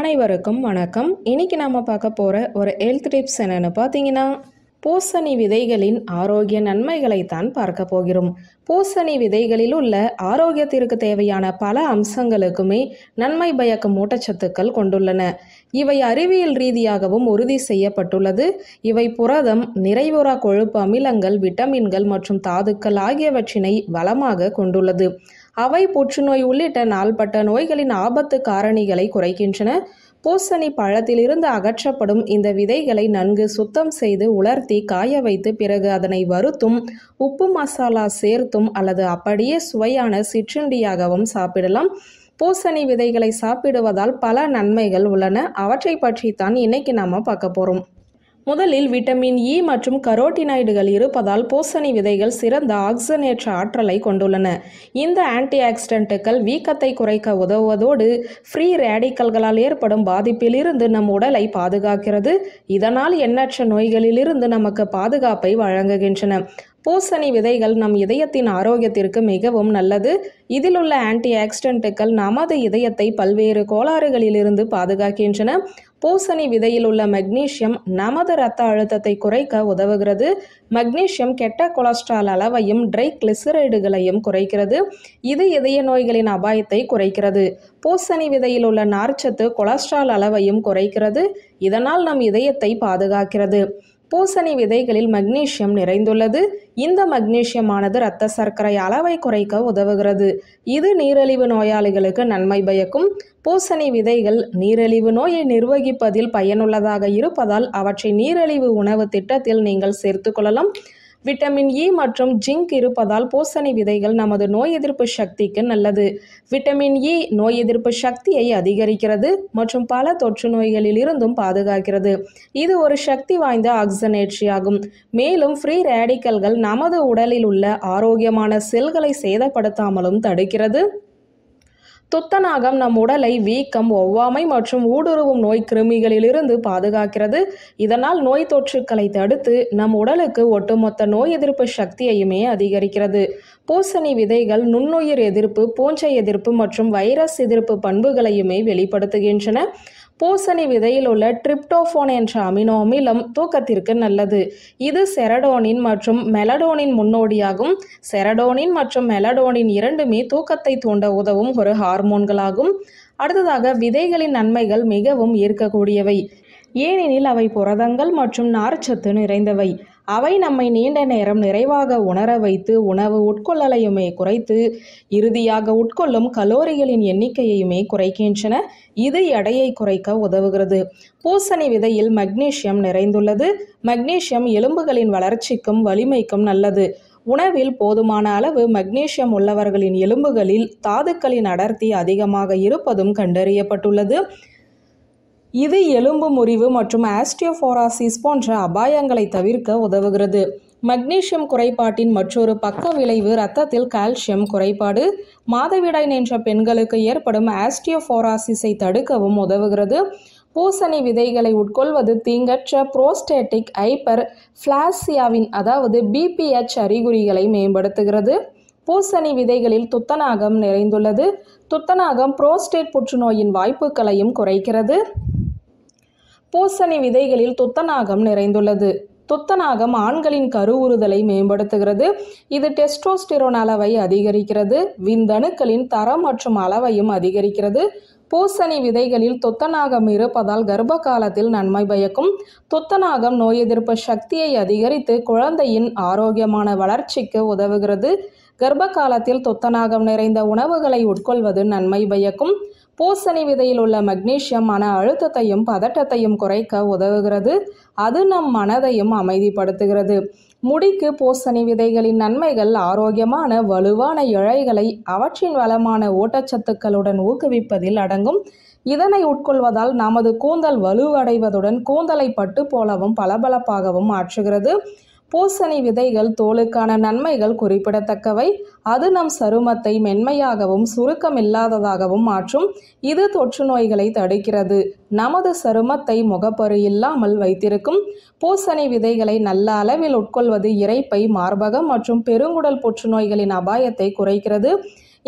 அனைவருக்கும் வணக்கம் இன்றைக்கி நாம் பார்க்க போகிற ஒரு ஹெல்த் டிப்ஸ் என்னென்னு பார்த்தீங்கன்னா பூசணி விதைகளின் ஆரோக்கிய நன்மைகளைத்தான் பார்க்க போகிறோம் பூசணி விதைகளில் உள்ள ஆரோக்கியத்திற்கு தேவையான பல அம்சங்களுக்குமே நன்மை பயக்கும் ஊட்டச்சத்துக்கள் கொண்டுள்ளன இவை அறிவியல் ரீதியாகவும் உறுதி செய்யப்பட்டுள்ளது இவை புரதம் நிறைவுறா கொழுப்பு அமிலங்கள் விட்டமின்கள் மற்றும் தாதுக்கள் ஆகியவற்றினை வளமாக கொண்டுள்ளது அவை புற்றுநோய் உள்ளிட்ட நாள்பட்ட நோய்களின் ஆபத்து காரணிகளை குறைக்கின்றன பூசணி பழத்திலிருந்து அகற்றப்படும் இந்த விதைகளை நன்கு சுத்தம் செய்து உலர்த்தி காய வைத்து பிறகு அதனை வறுத்தும் உப்பு மசாலா சேர்த்தும் அல்லது அப்படியே சுவையான சிற்றுண்டியாகவும் சாப்பிடலாம் பூசணி விதைகளை சாப்பிடுவதால் பல நன்மைகள் உள்ளன அவற்றை பற்றி தான் இன்னைக்கு நாம் பார்க்க போறோம் முதலில் விட்டமின் இ e மற்றும் கரோட்டினாய்டுகள் இருப்பதால் பூசணி விதைகள் சிறந்த ஆக்சனேற்ற ஆற்றலை கொண்டுள்ளன இந்த ஆன்டிஆக்சிடென்ட்டுகள் வீக்கத்தை குறைக்க உதவுவதோடு ஃப்ரீ ரேடிக்கல்களால் ஏற்படும் பாதிப்பிலிருந்து நம் உடலை பாதுகாக்கிறது இதனால் எண்ணற்ற நோய்களிலிருந்து நமக்கு பாதுகாப்பை வழங்குகின்றன பூசணி விதைகள் நம் இதயத்தின் ஆரோக்கியத்திற்கு மிகவும் நல்லது இதில் உள்ள ஆன்டி ஆக்சிடென்ட்டுகள் நமது இதயத்தை பல்வேறு கோளாறுகளிலிருந்து பாதுகாக்கின்றன பூசணி விதையில் உள்ள மக்னீசியம் நமது இரத்த அழுத்தத்தை குறைக்க உதவுகிறது மக்னீசியம் கெட்ட கொலஸ்ட்ரால் அளவையும் ட்ரை கிளிசரைடுகளையும் குறைக்கிறது இது இதய நோய்களின் அபாயத்தை குறைக்கிறது பூசணி விதையில் உள்ள நார்ச்சத்து கொலஸ்ட்ரால் அளவையும் குறைக்கிறது இதனால் நம் இதயத்தை பாதுகாக்கிறது பூசணி விதைகளில் மக்னீசியம் நிறைந்துள்ளது இந்த மக்னீசியமானது இரத்த சர்க்கரை அளவை குறைக்க உதவுகிறது இது நீரிழிவு நோயாளிகளுக்கு நன்மை பயக்கும் பூசணி விதைகள் நீரிழிவு நோயை நிர்வகிப்பதில் பயனுள்ளதாக இருப்பதால் அவற்றை நீரிழிவு உணவு திட்டத்தில் நீங்கள் சேர்த்துக்கொள்ளலாம் விட்டமின் இ e மற்றும் ஜிங்க் இருப்பதால் பூசணி விதைகள் நமது நோய் எதிர்ப்பு சக்திக்கு நல்லது விட்டமின் இ e நோய் எதிர்ப்பு சக்தியை அதிகரிக்கிறது மற்றும் பல தொற்று நோய்களில் இருந்தும் பாதுகாக்கிறது இது ஒரு சக்தி வாய்ந்த ஆக்சனேற்றியாகும் மேலும் ஃப்ரீ ரேடிக்கல்கள் நமது உடலில் உள்ள ஆரோக்கியமான செல்களை சேதப்படுத்தாமலும் தடுக்கிறது துத்தநாகம் நம் உடலை வீக்கம் ஒவ்வாமை மற்றும் ஊடுருவும் நோய் கிருமிகளிலிருந்து பாதுகாக்கிறது இதனால் நோய் தொற்றுக்களை தடுத்து நம் உடலுக்கு ஒட்டுமொத்த நோய் எதிர்ப்பு சக்தியையுமே அதிகரிக்கிறது பூசணி விதைகள் நுண்ணுயிர் எதிர்ப்பு பூஞ்சை எதிர்ப்பு மற்றும் வைரஸ் எதிர்ப்பு பண்புகளையுமே வெளிப்படுத்துகின்றன பூசணி விதையில் உள்ள ட்ரிப்டோஃபோன் என்ற அமினோ அமிலம் தூக்கத்திற்கு நல்லது இது செரடோனின் மற்றும் மெலடோனின் முன்னோடியாகும் செரடோனின் மற்றும் மெலடோனின் இரண்டுமே தூக்கத்தை தூண்ட உதவும் ஒரு ஹார்மோன் ஹார்மோன்களாகும் அடுத்ததாக விதைகளின் நன்மைகள் மிகவும் ஈர்க்கக்கூடியவை ஏனெனில் அவை புரதங்கள் மற்றும் நார்ச்சத்து நிறைந்தவை அவை நம்மை நீண்ட நேரம் நிறைவாக உணர வைத்து உணவு உட்கொள்ளலையுமே குறைத்து இறுதியாக உட்கொள்ளும் கலோரிகளின் எண்ணிக்கையுமே குறைக்கின்றன இது எடையை குறைக்க உதவுகிறது பூசணி விதையில் மக்னீசியம் நிறைந்துள்ளது மக்னீசியம் எலும்புகளின் வளர்ச்சிக்கும் வலிமைக்கும் நல்லது உணவில் போதுமான அளவு மக்னீசியம் உள்ளவர்களின் எலும்புகளில் தாதுக்களின் அடர்த்தி அதிகமாக இருப்பதும் கண்டறியப்பட்டுள்ளது இது எலும்பு முறிவு மற்றும் ஆஸ்டியோஃபோராசிஸ் போன்ற அபாயங்களை தவிர்க்க உதவுகிறது மக்னீசியம் குறைபாட்டின் மற்றொரு பக்க விளைவு இரத்தத்தில் கால்சியம் குறைபாடு மாதவிடாய் நின்ற பெண்களுக்கு ஏற்படும் ஆஸ்டியோஃபோராசிஸை தடுக்கவும் உதவுகிறது பூசணி விதைகளை உட்கொள்வது தீங்கற்ற புரோஸ்டேட்டிக் ஐப்பர் ஃப்ளாசியாவின் அதாவது பிபிஎச் அறிகுறிகளை மேம்படுத்துகிறது பூசணி விதைகளில் துத்தநாகம் நிறைந்துள்ளது துத்தநாகம் புரோஸ்டேட் புற்றுநோயின் வாய்ப்புகளையும் குறைக்கிறது பூசணி விதைகளில் துத்தநாகம் நிறைந்துள்ளது துத்தநாகம் ஆண்களின் கருவுறுதலை மேம்படுத்துகிறது இது டெஸ்டோஸ்டிரோன் அளவை அதிகரிக்கிறது விந்தணுக்களின் தரம் மற்றும் அளவையும் அதிகரிக்கிறது பூசணி விதைகளில் தொத்தநாகம் இருப்பதால் கர்ப்ப காலத்தில் நன்மை பயக்கும் தொத்தநாகம் நோய் எதிர்ப்பு சக்தியை அதிகரித்து குழந்தையின் ஆரோக்கியமான வளர்ச்சிக்கு உதவுகிறது கர்ப்ப காலத்தில் தொத்தநாகம் நிறைந்த உணவுகளை உட்கொள்வது நன்மை பயக்கும் பூசணி விதையில் உள்ள மக்னீஷியம் மன அழுத்தத்தையும் பதட்டத்தையும் குறைக்க உதவுகிறது அது நம் மனதையும் அமைதிப்படுத்துகிறது முடிக்கு பூசணி விதைகளின் நன்மைகள் ஆரோக்கியமான வலுவான இழைகளை அவற்றின் வளமான ஊட்டச்சத்துக்களுடன் ஊக்குவிப்பதில் அடங்கும் இதனை உட்கொள்வதால் நமது கூந்தல் வலுவடைவதுடன் கூந்தலை பட்டு போலவும் பளபளப்பாகவும் ஆற்றுகிறது பூசணி விதைகள் தோலுக்கான நன்மைகள் குறிப்பிடத்தக்கவை அது நம் சருமத்தை மென்மையாகவும் சுருக்கமில்லாததாகவும் மாற்றும் இது தொற்று நோய்களை தடுக்கிறது நமது சருமத்தை முகப்பரு இல்லாமல் வைத்திருக்கும் பூசணி விதைகளை நல்ல அளவில் உட்கொள்வது இறைப்பை மார்பகம் மற்றும் பெருங்குடல் புற்றுநோய்களின் அபாயத்தை குறைக்கிறது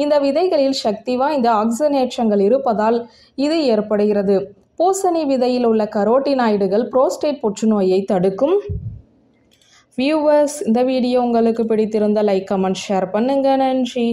இந்த விதைகளில் சக்தி வாய்ந்த ஆக்சனேற்றங்கள் இருப்பதால் இது ஏற்படுகிறது பூசணி விதையில் உள்ள கரோட்டினாய்டுகள் புரோஸ்டேட் புற்றுநோயை தடுக்கும் வியூவர்ஸ் இந்த வீடியோ உங்களுக்கு பிடித்திருந்த லைக் கமெண்ட் ஷேர் பண்ணுங்கள் நன்றி